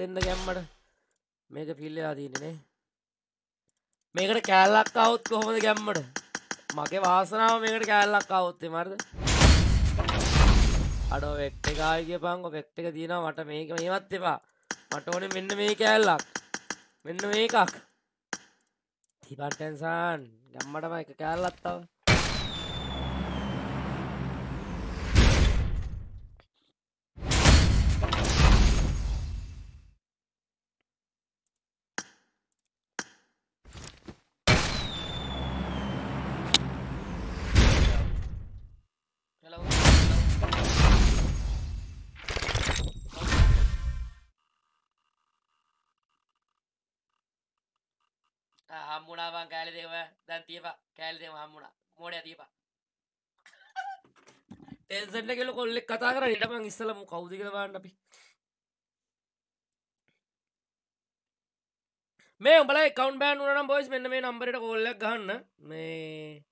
දෙන්න ගැම්මට මේක පිල්ලලා තියන්නේනේ මේකට කෑල්ලක් අවුත් කොහොමද ගැම්මට මගේ වාසනාව මේකට කෑල්ලක් අවුත්තේ මරද අඩෝ වෙට්ට එකකාගේ පංගො පෙට් එක තියෙන මට මේක මේවත් එපා මට ඕන මෙන්න මේ කෑල්ලක් මෙන්න මේකක් තිබටටැන්සාන් ගැම්මටම එක කෑල්ලත්තාව හම්බුණාවන් කෑලි දෙව දැන් තියපා කෑලි දෙව හම්බුණා මෝඩ තියපා ටෙන්සට කෙල කොල්ලෙක් කතා කර ඉටමං ඉස්සලම කෞදිකවාන්න අපි මේ උඹල කවන් බෑන් වනම් බොයිස් මෙන්න මේ නම්බරට කොල්ලක් ගන්න මේ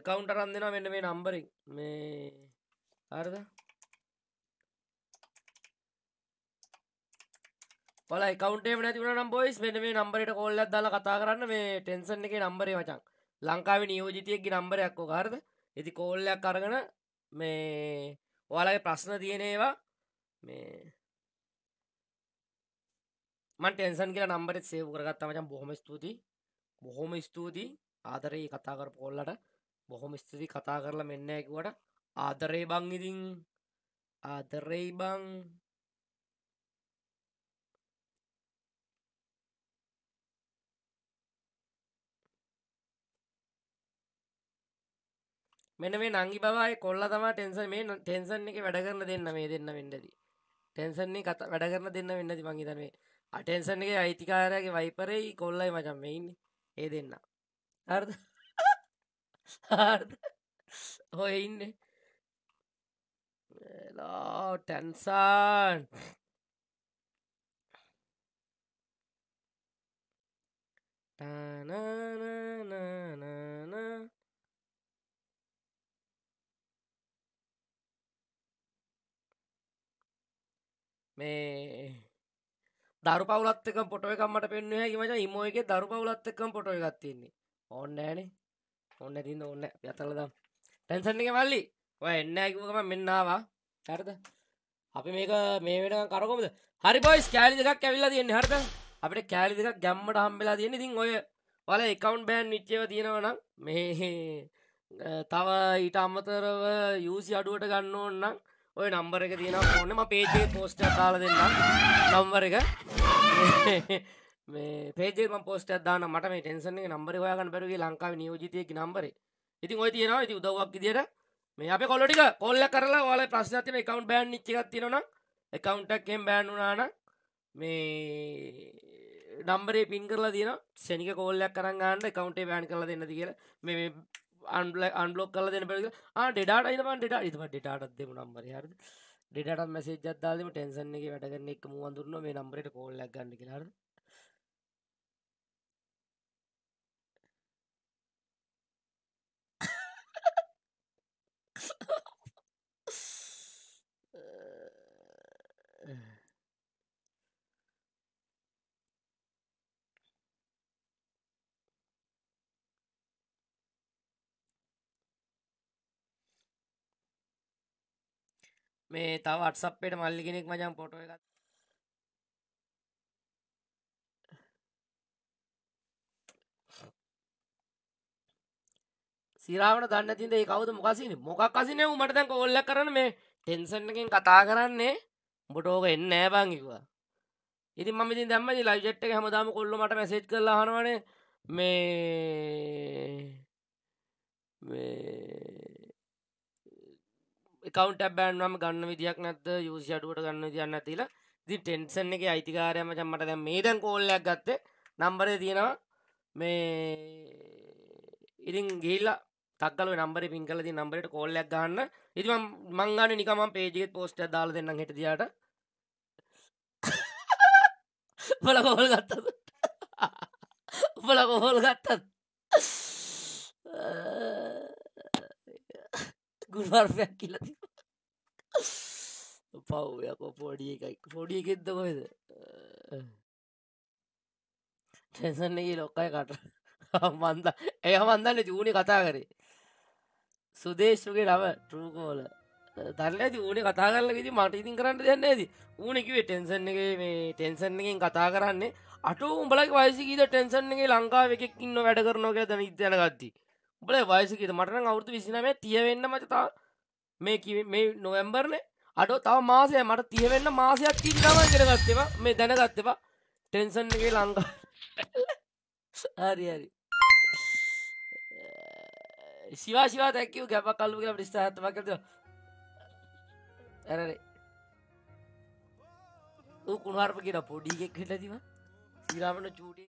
එකවුන්ට රන් දෙෙන මෙන්න මේ නම්බරින් මේ අරද බල කවන්ටේ නැතිවනම් බොයිස් මෙන මේ නම්බරට කොල්ලත් දාල කතා කරන්න මේ ටෙන්සන් එක නම්බරේ වචන් ලංකාව නියෝජිතයකි නම්බරයක්කෝ කාරද ඇති කෝල්ලයක් අරගන මේ ඔයාලගේ ප්‍රශ්න තියෙනේවා මේ මටන්සන් කියලා නම්බරත් සේව කරගත්තමචන් බොහොම ස්තුතියි බොහොම ස්තුතියි ආදරයේ කතා කර පොල්ලට බොහොම ස්තුති කතා කරලා මෙන්න ඇකුවට ආදරේ බං ඉතින් ආදරෙයි බං මෙන මේ නංගි බවයි කොල්ල තමා ටෙන්සන් මේ ටෙන්සන් එක වැඩ කරන දෙන්න මේ දෙන්න වෙන්නදී ටෙන්සන්නේ කත වැඩ කරන දෙන්න වෙන්නති මංහිතනේ අටෙන්සන් එක අයිතිකාරයගේ වයිපරයි කොල්ලයි මචම් මෙයින්න ඒ දෙන්න අර්ද හොය ඉන්න ලෝ ටැන්සාන් ටානා මේ දරු පවලත්තක පොටෝ එකම්මට පෙන්න්නේ මච ඉමෝගේ දරු පවලත්තකම් පොටෝ එකක්තින්නේ ඔන්න ෑනේ ඔන්න තින්න ඔන්න යතලදම් ටැන්සන් එක මල්ලි ඔය එන්න ඇකිකම මෙන්නවා හරද අපි මේක මේ වෙන කරකොමද හරි පොයිස් කෑලි දෙකක් ඇවිල්ලා තියන්න හරද අපිට කෑලි දෙකක් ගැම්මට හම්බෙලා තියෙන ඉතින් ඔය වල එකකවන්් බෑන් නිච්චව තියෙනවනම් මේ තව ඊට අම්මතරව යසි අඩුවට ගන්න ඕන්නම් ඔය නම්බර එක තියෙන ඕනම පේජේ පෝස්ට දාල දෙන්නම් නම්බර එක පේජම පෝස්ට දාන මට මේ ටෙන්සන එක නම්බර ඔයාගන්න බැරුගේ ලංකාව නියෝජිතයකි නම්බරේ ඉතින් ඔය තියෙනවා ඇති උදවක් දිට මේ අප කොලටික කොල්ල කරලා වාල ප්‍රශ්නතින එකකවන්් බෑන් නිච්චිකක් තියෙනවා එකකවන්ටක්ෙන් බෑන්ුනාන මේ නම්බරේ පින් කරලා තියෙන සැනික කෝල්ලයක් කරගන්න කවන්ටේ බෑන් කරලා දෙන්න තිකර මේ අන්ලෝක් කල දෙන පෙ ඩෙඩාට අයිතමන් ඩෙට ඉතම ඩෙටත් දෙම නම්බර හර ඩෙටත් මැසේ ජත්දාලම ටෙන්සන් එක වැටගන්න එක මුවන්දුරන මේ නම්බරට කෝල්ලක් ගන්න හර මේ තව අටසප්පේට මල්ලි කෙනෙක් මචන් පොටෝ එකත් සිරාවට දන්න තින්ද ඒ කවුද මොකසින මොකක් අසින වූ මට දැක ඔල්ල කරන මේ ටෙන්සන්කින් කතා කරන්නේ බොට ඕක එන්න ෑබංගිවා ඉති ම ති දම ලයිජට් එක හමදාම කොල්ල මට මැසේ් කළ හනවන මේ මේ එකකවන්ට බෑන්වම ගන්න විදියක් නැත්ත යුසි අඩුවට ගන්න තියන්න තිල දි ටෙන්සන් එක අයිතිකාරයම චම්මට දැ මේ දැන් කෝල්ලයක් ගත්ත නම්බරය තියෙනවා මේ ඉතින් ගේල්ල තක්කල නම්බර පින්කලති නම්බරට කෝල්ලයක් ගන්න ඉති මංගන නිකම පේජිගෙත් පෝස්ට දාල දෙන්න හිට දිට උපල කොහොල් ගත්තද උපල කොහොල් ගත්තත් ගුණර්පයක් කියලති පව්යක් පොඩිය එකක් පොඩිය එකෙද්ද කොයිද ටැසන්නේ ලොක්කයි කට මන්ද එය මන්දන්න ජූනි කතා කරේ සුදේශුගේ නම ටරූකෝල දන්න ඇති ඌන කතා කරලගෙති මට ඉතින් කරන්න දෙන්න ඇති ඌනෙකිවේ ටෙන්සන් එක මේ ටෙන්සන් එකෙන් කතා කරන්නේ අටු උඹලක් වයසිකීද ටෙන්සන් එක ලංකාව එකක් ඉන්න වැඩ කරනවා කියලා දැන ඉදැනගත්තිී උබල වයසකත මටන අවුරතු විසිනමේ තියවෙන්න මචතා මේ කිව මේ නොවැම්බර්න අඩ තව මාසය මට තියවෙන්න මාසයක් ඉන්නම කරගත්තව මේ දැනගත්තවා ටෙන්සන්ගේ ලංකා හරි හරි ශිවාශිවා දැක්කව ගැප කල්ලුගේ ප්‍රිස්ථාත්මකද ඇරරේ ඌ කුණවාර්ප කියෙන පොඩිගෙක් හිටතිව සිරාමන චූටි